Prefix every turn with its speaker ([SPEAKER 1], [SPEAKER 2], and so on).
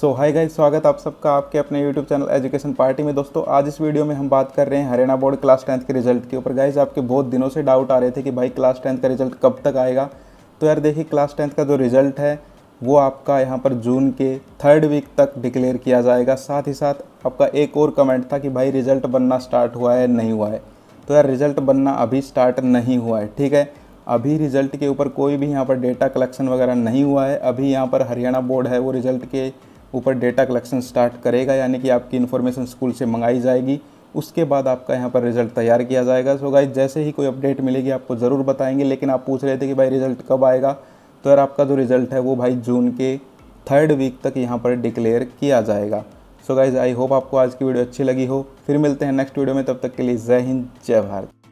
[SPEAKER 1] सो
[SPEAKER 2] hi guys स्वागत आप सबका आपके अपने यूट्यूब चैनल एजुकेशन पार्टी में दोस्तों आज इस वीडियो में हम बात कर रहे हैं हरियाणा बोर्ड क्लास टेंथ के रिजल्ट के ऊपर गाइस आपके बहुत दिनों से डाउट आ रहे थे कि भाई क्लास टेंथ का रिजल्ट कब तक आएगा तो यार देखिए क्लास टेंथ का जो रिजल्ट है वो आपका यहाँ पर जून के थर्ड वीक तक डिक्लेयर किया जाएगा साथ ही साथ आपका एक और कमेंट था कि भाई रिजल्ट बनना स्टार्ट हुआ है नहीं हुआ है तो यार रिजल्ट बनना अभी स्टार्ट नहीं हुआ है ठीक है अभी रिजल्ट के ऊपर कोई भी यहाँ पर डेटा कलेक्शन वगैरह नहीं हुआ है अभी यहाँ पर हरियाणा बोर्ड है वो रिजल्ट के ऊपर डेटा कलेक्शन स्टार्ट करेगा यानी कि आपकी इन्फॉर्मेशन स्कूल से मंगाई जाएगी उसके बाद आपका यहाँ पर रिजल्ट तैयार किया जाएगा सो गाइज जैसे ही कोई अपडेट मिलेगी आपको ज़रूर बताएंगे लेकिन आप पूछ रहे थे कि भाई रिजल्ट कब आएगा तो यार आपका जो रिज़ल्ट है वो भाई जून के थर्ड वीक तक यहाँ पर डिक्लेयर किया जाएगा सो गाइज आई होप आपको आज की वीडियो अच्छी लगी हो फिर मिलते हैं नेक्स्ट वीडियो में तब तक के लिए जय हिंद जय भारत